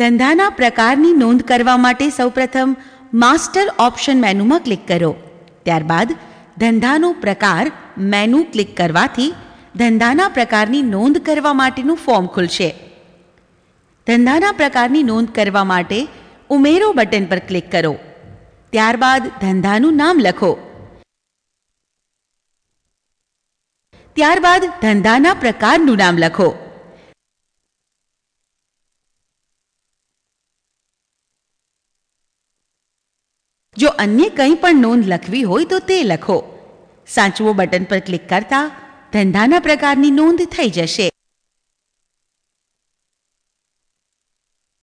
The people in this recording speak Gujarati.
ધંધાના પ્રકારની નોંધ કરવા માટે સૌપ્રથમ માસ્ટર ઓપ્શન મેનુમાં ક્લિક કરો ત્યારબાદ ધંધાનો પ્રકાર મેનુ ક્લિક કરવાથી ધંધાના પ્રકારની નોંધ કરવા માટેનું ફોર્મ ખુલશે ધંધાના પ્રકારની નોંધ કરવા માટે ઉમેરો બટન પર ક્લિક કરો ત્યારબાદ ધંધાનું નામ લખો ત્યારબાદ ધંધાના પ્રકારનું નામ લખો જો અન્ય કંઈ પણ નોંધ લખવી હોય તો તે લખો સાચવો બટન પર ક્લિક કરતા ધંધાના પ્રકારની નોંધ થઈ જશે